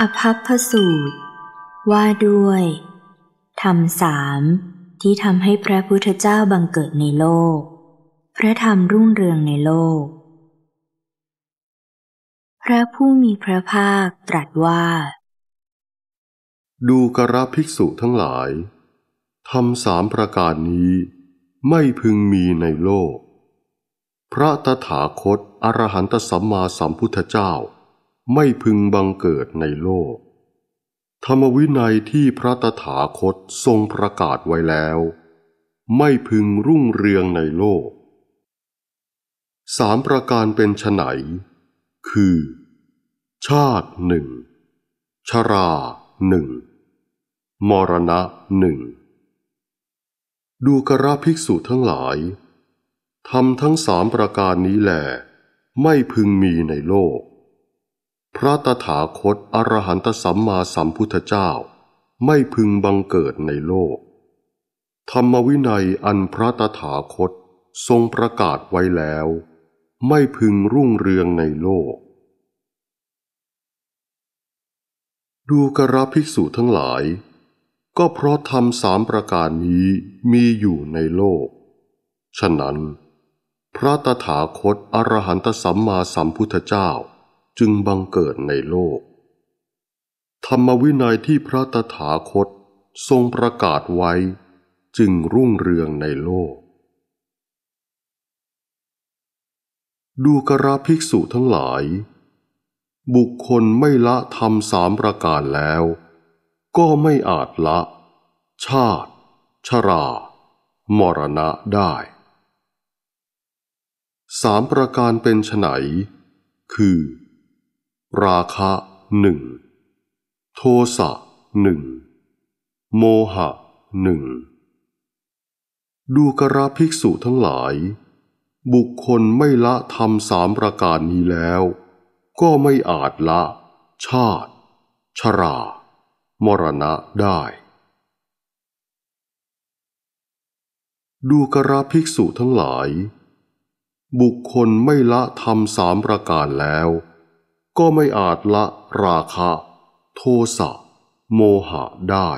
อภัพพสูตรว่าด้วย ธรรมสาม ที่ทำให้พระพุทธเจ้าบังเกิดในโลก พระธรรมรุ่งเรืองในโลก พระผู้มีพระภาคตรัสว่า ดูกระภิกษุทั้งหลาย ธรรมสามประการนี้ไม่พึงมีในโลก พระตถาคต อรหันตสัมมาสัมพุทธเจ้าไม่พึงบังเกิดในโลก ธรรมวินัยที่พระตถาคตทรงประกาศไว้แล้ว ไม่พึงรุ่งเรืองในโลก สามประการเป็นฉไนคือ ชาติหนึ่ง ชราหนึ่ง มรณะหนึ่ง ดูกระภิกษุทั้งหลาย ทำทั้งสามประการนี้แหละไม่พึงมีในโลกพระตถาคตอรหันตสัมมาสัมพุทธเจ้า ไม่พึงบังเกิดในโลกธรรมวินัยอันพระตถาคตทรงประกาศไว้แล้ว ไม่พึงรุ่งเรืองในโลก ดูกระภิกษุทั้งหลาย ก็เพราะธรรมสามประการนี้ มีอยู่ในโลก ฉะนั้น พระตถาคตอรหันตสัมมาสัมพุทธเจ้าจึงบังเกิดในโลก ธรรมวินัยที่พระตถาคตทรงประกาศไว้ จึงรุ่งเรืองในโลก ดูกราภิกษุทั้งหลาย บุคคลไม่ละธรรมสามประการแล้ว ก็ไม่อาจละ ชาติ ชรา มรณะได้ สามประการเป็นไฉนคือราคะหนึ่งโทสะหนึ่งโมหะหนึ่งดูกราภิกษุทั้งหลาย บุคคลไม่ละธรรมสามประการนี้แล้วก็ไม่อาจละ ชาติ ชรา มรณะได้ ดูกระภิกษุทั้งหลาย บุคคลไม่ละธรรมสามประการแล้วก็ไม่อาจละราคะ โทสะ โมหะได้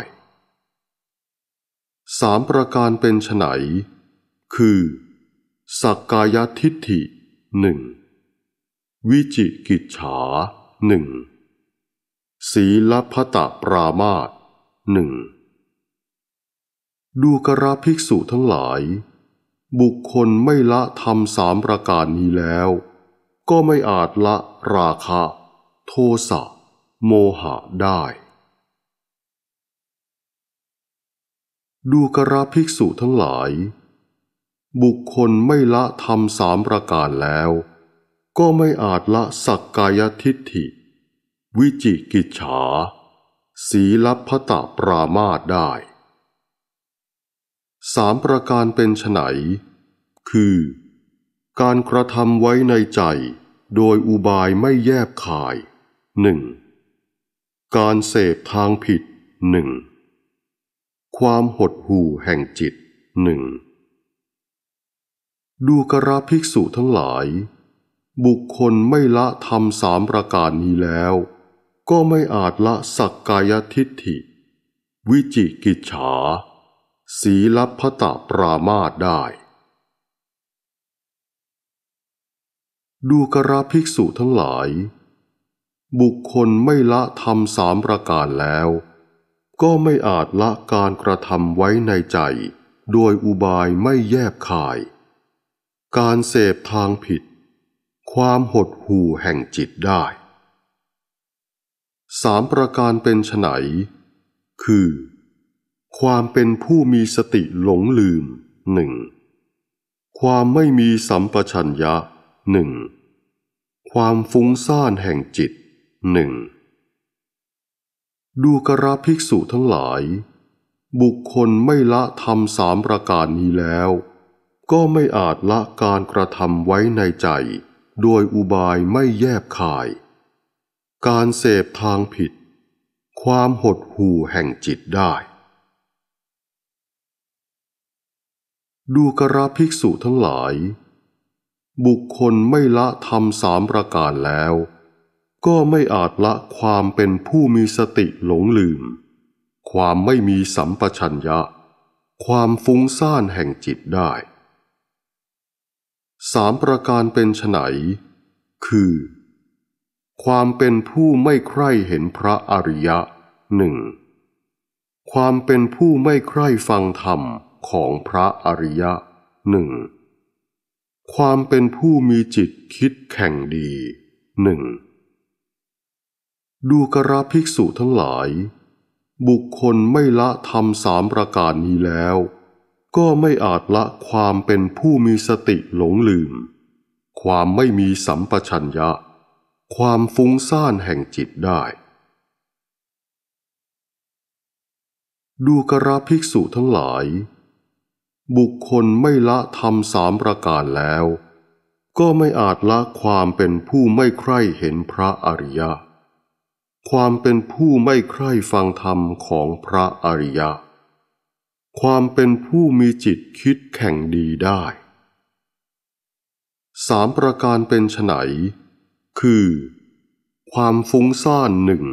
สามประการเป็นไฉน คือ สักกายทิฏฐิหนึ่ง วิจิกิจฉาหนึ่งศีลพัตะปรามาตหนึ่ง ดูกระภิกษุทั้งหลาย บุคคลไม่ละทำสามประการนี้แล้วก็ไม่อาจละราคะ โทสะโมหะได้ ดูกระภิกษุทั้งหลาย บุคคลไม่ละทำสามประการแล้ว ก็ไม่อาจละสักกายทิฏฐิ วิจิกิจฉา สีลพตปรามาตได้สามประการเป็นไฉนคือการกระทำไว้ในใจโดยอุบายไม่แยบขายหนึ่งการเสพทางผิดหนึ่งความหดหู่แห่งจิตหนึ่งดูกราภิกษุทั้งหลาย บุคคลไม่ละธรรมสามประการนี้แล้ว ก็ไม่อาจละสักกายทิฏฐิ วิจิกิจฉา สีลพตปรามาตได้ดูกระภิกษุทั้งหลาย บุคคลไม่ละธรรมสามประการแล้ว ก็ไม่อาจละการกระทำไว้ในใจ โดยอุบายไม่แยบคาย การเสพทางผิด ความหดหู่แห่งจิตได้สามประการเป็นไฉนคือ ความเป็นผู้มีสติหลงลืมหนึ่งความไม่มีสัมปชัญญะหนึ่งความฟุ้งซ่านแห่งจิตหนึ่งดูกระภิกษุทั้งหลาย บุคคลไม่ละธรรมสามประการนี้แล้ว ก็ไม่อาจละการกระทำไว้ในใจ โดยอุบายไม่แยบคาย การเสพทางผิด ความหดหู่แห่งจิตได้ ดูกระภิกษุทั้งหลายบุคคลไม่ละธรรมสามประการแล้ว ก็ไม่อาจละความเป็นผู้มีสติหลงลืม ความไม่มีสัมปชัญญะ ความฟุ้งซ่านแห่งจิตได้สามประการเป็นไฉนคือ ความเป็นผู้ไม่ใคร่เห็นพระอริยะหนึ่งความเป็นผู้ไม่ใคร่ฟังธรรมของพระอริยะหนึ่งความเป็นผู้มีจิตคิดแข่งดีหนึ่ง ดูกระภิกษุทั้งหลาย บุคคลไม่ละทำสามประการนี้แล้ว ก็ไม่อาจละความเป็นผู้มีสติหลงลืม ความไม่มีสัมปชัญญะ ความฟุ้งซ่านแห่งจิตได้ ดูกระภิกษุทั้งหลายบุคคลไม่ละธรรมสามประการแล้ว ก็ไม่อาจละความเป็นผู้ไม่ใคร่เห็นพระอริยะ ความเป็นผู้ไม่ใคร่ฟังธรรมของพระอริยะ ความเป็นผู้มีจิตคิดแข่งดีได้สามประการเป็นไฉนคือ ความฟุ้งซ่านหนึ่ง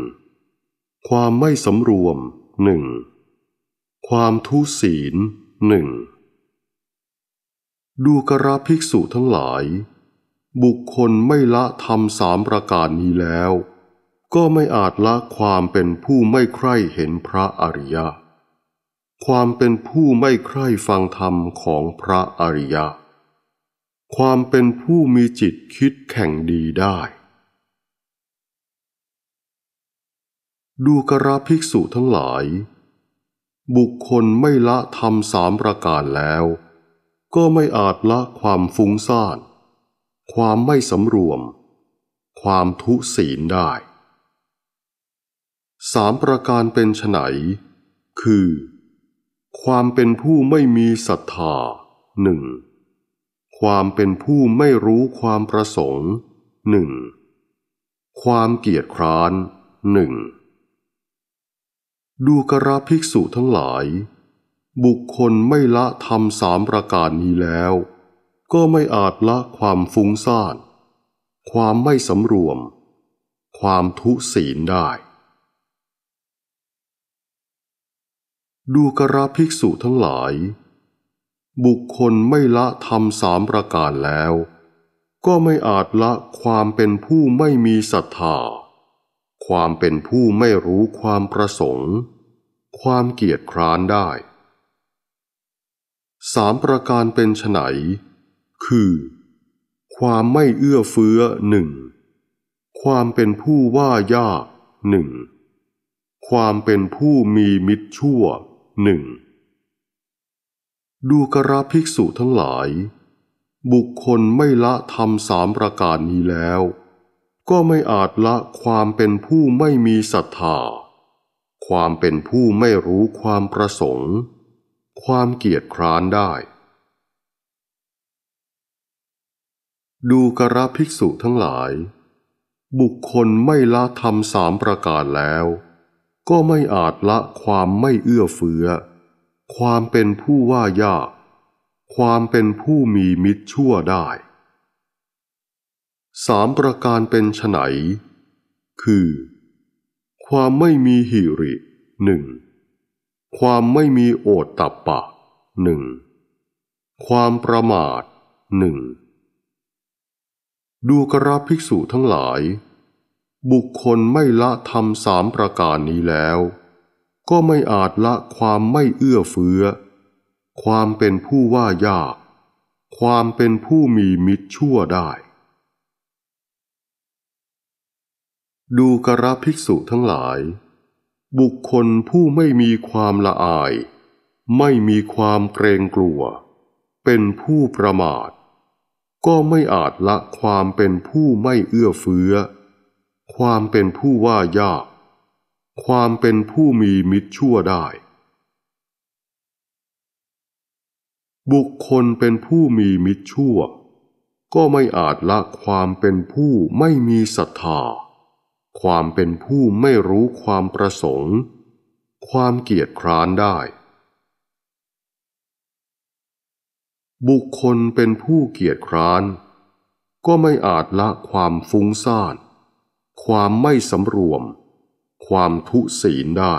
ความไม่สำรวมหนึ่งความทุศีลหนึ่งดูกระภิกษุทั้งหลาย บุคคลไม่ละธรรมสามประการนี้แล้ว ก็ไม่อาจละความเป็นผู้ไม่ใคร่เห็นพระอริยะ ความเป็นผู้ไม่ใคร่ฟังธรรมของพระอริยะ ความเป็นผู้มีจิตคิดแข่งดีได้ ดูกระภิกษุทั้งหลาย บุคคลไม่ละธรรมสามประการแล้วก็ไม่อาจละความฟุ้งซ่าน ความไม่สำรวม ความทุศีลได้ สามประการเป็นไฉนคือ ความเป็นผู้ไม่มีศรัทธาหนึ่ง ความเป็นผู้ไม่รู้ความประสงค์หนึ่งความเกียจคร้านหนึ่ง ดูกระภิกษุทั้งหลายบุคคลไม่ละธรรมสามประการนี้แล้ว ก็ไม่อาจละความฟุ้งซ่าน ความไม่สำรวม ความทุศีลได้ ดูกระภิกษุทั้งหลาย บุคคลไม่ละธรรมสามประการแล้ว ก็ไม่อาจละความเป็นผู้ไม่มีศรัทธา ความเป็นผู้ไม่รู้ความประสงค์ ความเกียจคร้านได้สามประการเป็นไฉนคือ ความไม่เอื้อเฟื้อหนึ่ง ความเป็นผู้ว่ายากหนึ่ง ความเป็นผู้มีมิตรชั่วหนึ่ง ดูกระภิกษุทั้งหลาย บุคคลไม่ละทำสามประการนี้แล้ว ก็ไม่อาจละความเป็นผู้ไม่มีศรัทธา ความเป็นผู้ไม่รู้ความประสงค์ความเกียดคร้านได้ ดูกระภิกษุทั้งหลาย บุคคลไม่ละธรรมสามประการแล้ว ก็ไม่อาจละความไม่เอื้อเฟื้อ ความเป็นผู้ว่ายาก ความเป็นผู้มีมิตรชั่วได้สามประการเป็นไฉนคือ ความไม่มีหิริหนึ่งความไม่มีโอตตับปะหนึ่งความประมาทหนึ่งดูกราภิกษุทั้งหลาย บุคคลไม่ละทำสามประการนี้แล้วก็ไม่อาจละความไม่เอื้อเฟื้อ ความเป็นผู้ว่ายาก ความเป็นผู้มีมิตรชั่วได้ ดูกราภิกษุทั้งหลายบุคคลผู้ไม่มีความละอาย ไม่มีความเกรงกลัว เป็นผู้ประมาท ก็ไม่อาจละความเป็นผู้ไม่เอื้อเฟื้อ ความเป็นผู้ว่ายาก ความเป็นผู้มีมิตรชั่วได้ บุคคลเป็นผู้มีมิตรชั่ว ก็ไม่อาจละความเป็นผู้ไม่มีศรัทธาความเป็นผู้ไม่รู้ความประสงค์ ความเกียดคร้านได้ บุคคลเป็นผู้เกียดคร้านก็ไม่อาจละความฟุ้งซ่าน ความไม่สำรวมความทุศีลได้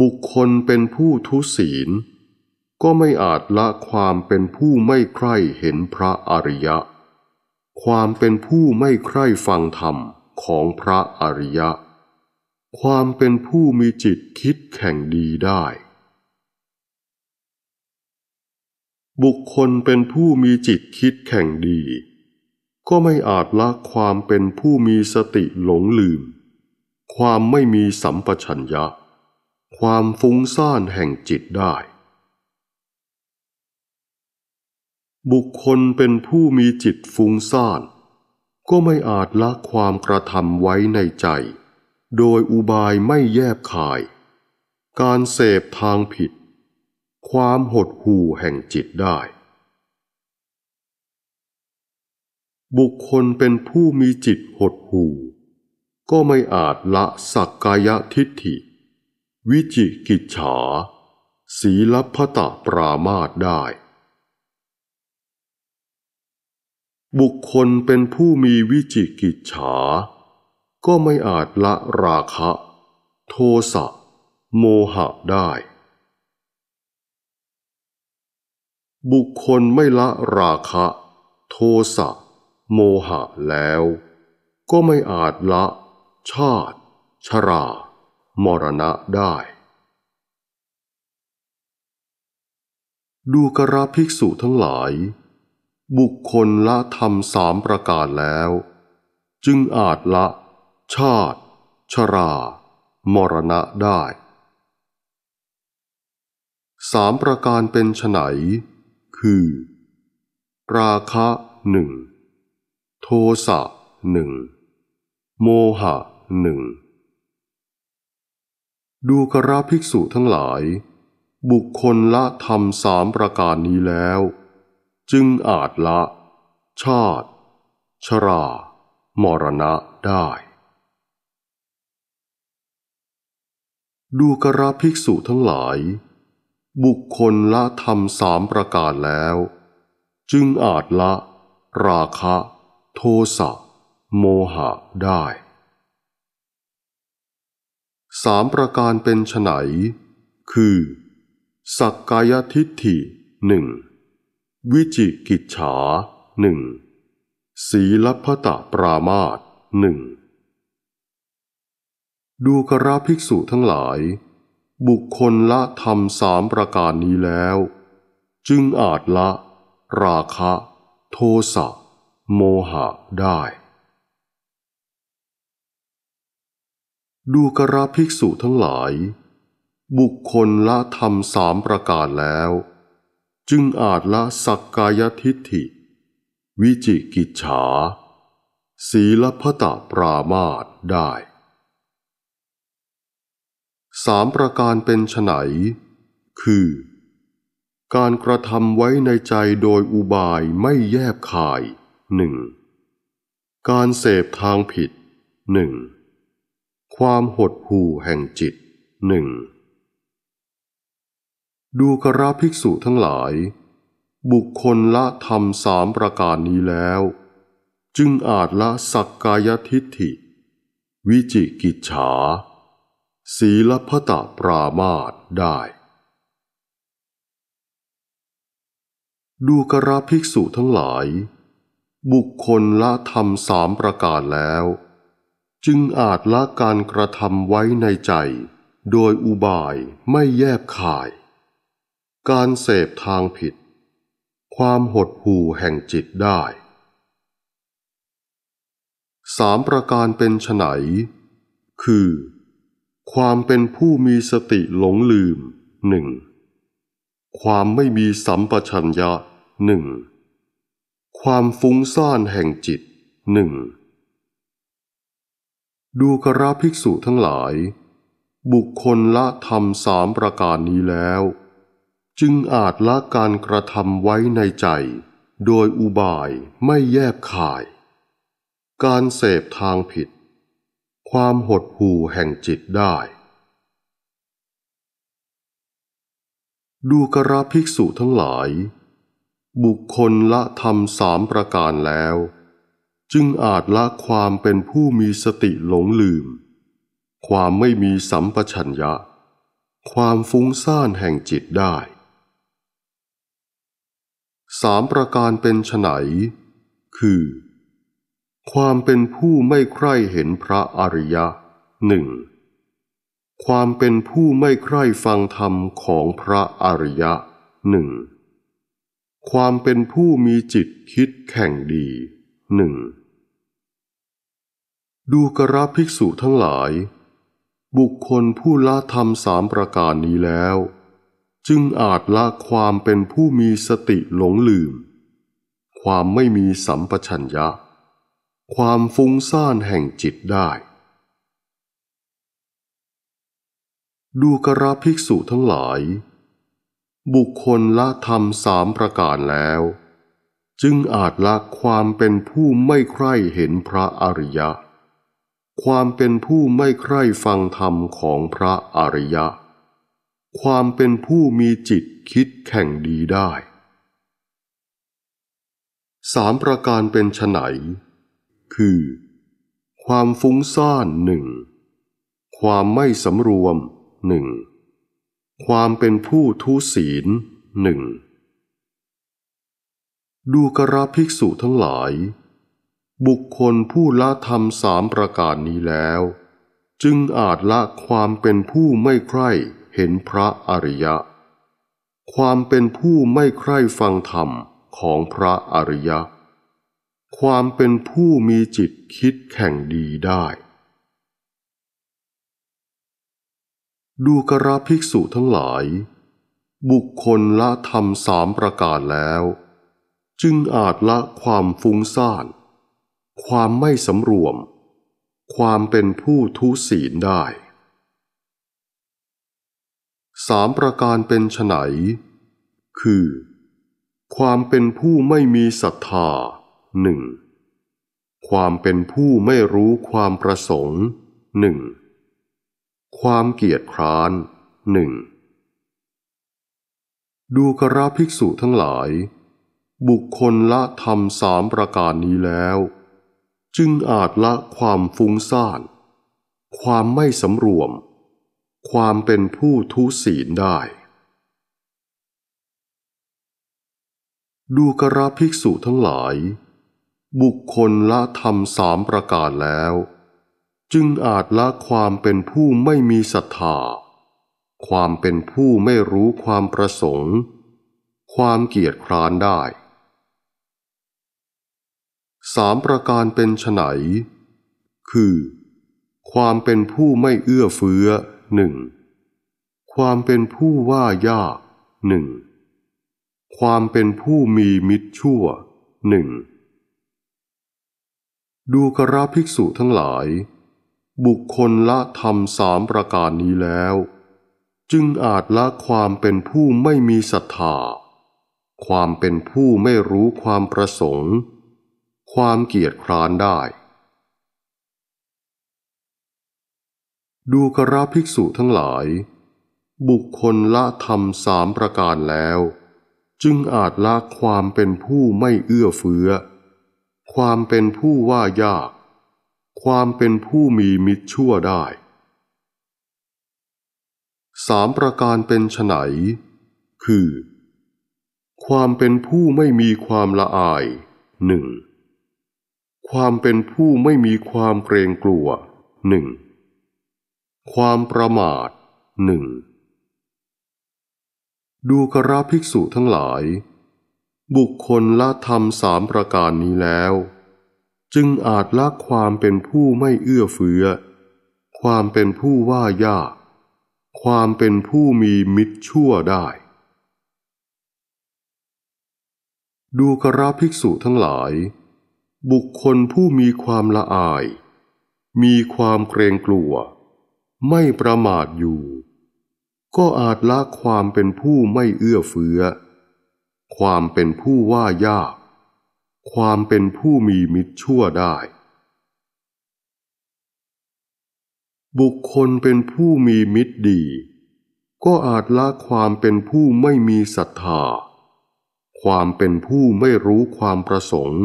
บุคคลเป็นผู้ทุศีล ก็ไม่อาจละความเป็นผู้ไม่ใคร่เห็นพระอริยะความเป็นผู้ไม่ใคร่ฟังธรรมของพระอริยะ ความเป็นผู้มีจิตคิดแข่งดีได้ บุคคลเป็นผู้มีจิตคิดแข่งดี ก็ไม่อาจละความเป็นผู้มีสติหลงลืม ความไม่มีสัมปชัญญะ ความฟุ้งซ่านแห่งจิตได้บุคคลเป็นผู้มีจิตฟุ้งซ่าน ก็ไม่อาจละความกระทำไว้ในใจ โดยอุบายไม่แยบคาย การเสพทางผิด ความหดหู่แห่งจิตได้ บุคคลเป็นผู้มีจิตหดหู่ก็ไม่อาจละสักกายทิฏฐิ วิจิกิจฉาศีลพตะปรามาตได้บุคคลเป็นผู้มีวิจิกิจฉา ก็ไม่อาจละราคะ โทสะ โมหะได้ บุคคลไม่ละราคะ โทสะ โมหะแล้ว ก็ไม่อาจละ ชาติ ชรา มรณะได้ ดูกระภิกษุทั้งหลายบุคคลละธรรมสามประการแล้ว จึงอาจละ ชาติ ชรา มรณะได้ สามประการเป็นฉไนคือ ราคะหนึ่งโทสะหนึ่งโมหะหนึ่งดูกราภิกษุทั้งหลาย บุคคลละธรรมสามประการนี้แล้วจึงอาจละ ชาติ ชรา มรณะ ได้ ดูกระภิกษุทั้งหลาย บุคคลละธรรมสามประการแล้ว จึงอาจละ ราคะ โทสะโมหะได้สามประการเป็นไฉนคือ สักกายทิฏฐิหนึ่งวิจิกิจฉาหนึ่งสีลพตะปรามาตหนึ่งดูกราภิกษุทั้งหลาย บุคคลละธรรมสามประการนี้แล้ว จึงอาจละ ราคะ โทสะโมหะได้ ดูกราภิกษุทั้งหลาย บุคคลละธรรมสามประการแล้วจึงอาจละสักกายทิฏฐิ วิจิกิจฉาศีลพตะปรามาตได้สามประการเป็นไนคือ การกระทำไว้ในใจโดยอุบายไม่แยบคายหนึ่งการเสพทางผิดหนึ่งความหดหู่แห่งจิตหนึ่งดูกราภิกษุทั้งหลาย บุคคลละธรรมสามประการนี้แล้ว จึงอาจละสักกายทิฏฐิ วิจิกิจฉาศีลพตปรามาตได้ ดูกราภิกษุทั้งหลาย บุคคลละธรรมสามประการแล้ว จึงอาจละการกระทำไว้ในใจ โดยอุบายไม่แยบขายการเสพทางผิด ความหดหู่แห่งจิตได้ สามประการเป็นไฉน คือ ความเป็นผู้มีสติหลงลืมหนึ่ง ความไม่มีสัมปชัญญะหนึ่ง ความฟุ้งซ่านแห่งจิตหนึ่ง ดูกราภิกษุทั้งหลาย บุคคลละทำสามประการนี้แล้วจึงอาจละการกระทำไว้ในใจโดยอุบายไม่แยบขาย การเสพทางผิด ความหดหู่แห่งจิตได้ ดูกระภิกษุทั้งหลาย บุคคลละธรรมสามประการแล้ว จึงอาจละความเป็นผู้มีสติหลงลืม ความไม่มีสัมปชัญญะ ความฟุ้งซ่านแห่งจิตได้สามประการเป็นไฉนคือ ความเป็นผู้ไม่ใคร่เห็นพระอริยะหนึ่ง ความเป็นผู้ไม่ใคร่ฟังธรรมของพระอริยะหนึ่ง ความเป็นผู้มีจิตคิดแข่งดี หนึ่ง ดูกระภิกษุทั้งหลาย บุคคลผู้ละธรรมสามประการนี้แล้วจึงอาจละความเป็นผู้มีสติหลงลืม ความไม่มีสัมปชัญญะ ความฟุ้งซ่านแห่งจิตได้ ดูกระภิกษุทั้งหลาย บุคคลละธรรมสามประการแล้ว จึงอาจละความเป็นผู้ไม่ใคร่เห็นพระอริยะ ความเป็นผู้ไม่ใคร่ฟังธรรมของพระอริยะความเป็นผู้มีจิตคิดแข่งดีได้ สามประการเป็นไหน คือ ความฟุ้งซ่านหนึ่ง ความไม่สำรวมหนึ่ง ความเป็นผู้ทุศีลหนึ่ง ดูกระภิกษุทั้งหลาย บุคคลผู้ละธรรมสามประการนี้แล้ว จึงอาจละความเป็นผู้ไม่ใคร่เห็นพระอริยะ ความเป็นผู้ไม่ใคร่ฟังธรรมของพระอริยะ ความเป็นผู้มีจิตคิดแข่งดีได้ ดูกระภิกษุทั้งหลาย บุคคลละธรรมสามประการแล้ว จึงอาจละความฟุ้งซ่าน ความไม่สำรวม ความเป็นผู้ทุศีลได้สามประการเป็นไฉน คือ ความเป็นผู้ไม่มีศรัทธาหนึ่ง ความเป็นผู้ไม่รู้ความประสงค์หนึ่งความเกียจคร้านหนึ่ง ดูกราภิกษุทั้งหลาย บุคคลละธรรมสามประการนี้แล้ว จึงอาจละความฟุ้งซ่าน ความไม่สำรวมความเป็นผู้ทุศีลได้ ดูกระภิกษุทั้งหลาย บุคคลละธรรมสามประการแล้ว จึงอาจละความเป็นผู้ไม่มีศรัทธา ความเป็นผู้ไม่รู้ความประสงค์ ความเกียจคร้านได้สามประการเป็นไฉนคือ ความเป็นผู้ไม่เอื้อเฟื้อหนึ่งความเป็นผู้ว่ายากหนึ่งความเป็นผู้มีมิตรชั่วหนึ่งดูกราภิกษุทั้งหลาย บุคคลละธรรมสามประการนี้แล้ว จึงอาจละความเป็นผู้ไม่มีศรัทธาความเป็นผู้ไม่รู้ความประสงค์ ความเกียจคร้านได้ดูกราภิกษุทั้งหลาย บุคคลละธรรมสามประการแล้ว จึงอาจละความเป็นผู้ไม่เอื้อเฟื้อ ความเป็นผู้ว่ายาก ความเป็นผู้มีมิตรชั่วได้สามประการเป็นไนคือ ความเป็นผู้ไม่มีความละอายหนึ่งความเป็นผู้ไม่มีความเกรงกลัวหนึ่งความประมาทหนึ่งดูกราภิกษุทั้งหลาย บุคคลละธรรมสามประการนี้แล้ว จึงอาจละความเป็นผู้ไม่เอื้อเฟื้อความเป็นผู้ว่ายาก ความเป็นผู้มีมิตรชั่วได้ ดูกราภิกษุทั้งหลาย บุคคลผู้มีความละอาย มีความเกรงกลัวไม่ประมาทอยู่ ก็อาจละความเป็นผู้ไม่เอื้อเฟื้อ ความเป็นผู้ว่ายาก ความเป็นผู้มีมิตรชั่วได้ บุคคลเป็นผู้มีมิตรดี ก็อาจละความเป็นผู้ไม่มีศรัทธา ความเป็นผู้ไม่รู้ความประสงค์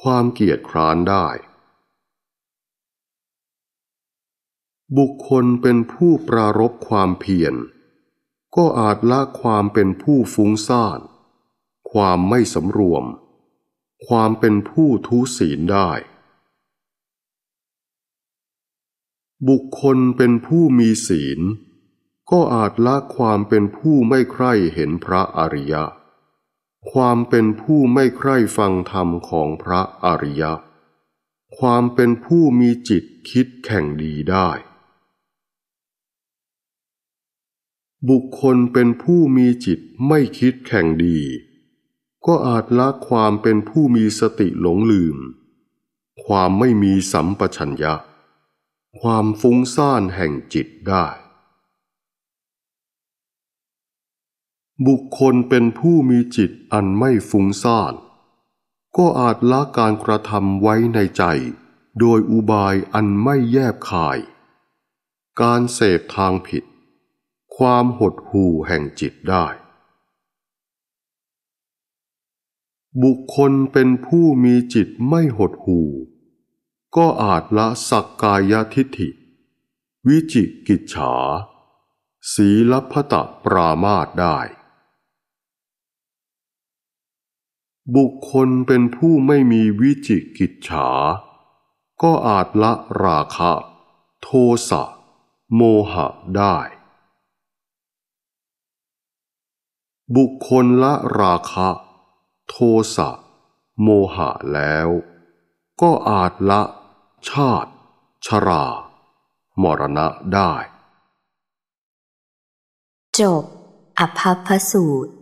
ความเกียจคร้านได้บุคคลเป็นผู้ปรารบความเพียรก็อาจละความเป็นผู้ฟุ้งซ่าน ความไม่สำรวม ความเป็นผู้ทุศีลได้ บุคคลเป็นผู้มีศีล ก็อาจละความเป็นผู้ไม่ใคร่เห็นพระอริยะ ความเป็นผู้ไม่ใคร่ฟังธรรมของพระอริยะ ความเป็นผู้มีจิตคิดแข่งดีได้บุคคลเป็นผู้มีจิตไม่คิดแข่งดี ก็อาจละความเป็นผู้มีสติหลงลืม ความไม่มีสัมปชัญญะ ความฟุ้งซ่านแห่งจิตได้ บุคคลเป็นผู้มีจิตอันไม่ฟุ้งซ่าน ก็อาจละการกระทำไว้ในใจ โดยอุบายอันไม่แยบคาย การเสพทางผิดความหดหู่แห่งจิตได้ บุคคลเป็นผู้มีจิตไม่หดหู่ก็อาจละสักกายทิฏฐิ วิจิกิจฉาศีลพตะปรามาตได้ บุคคลเป็นผู้ไม่มีวิจิกิจฉา ก็อาจละราคะ โทสะโมหะได้บุคคลละราคะ โทสะโมหะแล้ว ก็อาจละ ชาติ ชรามรณะได้ จบอภัพพสูตร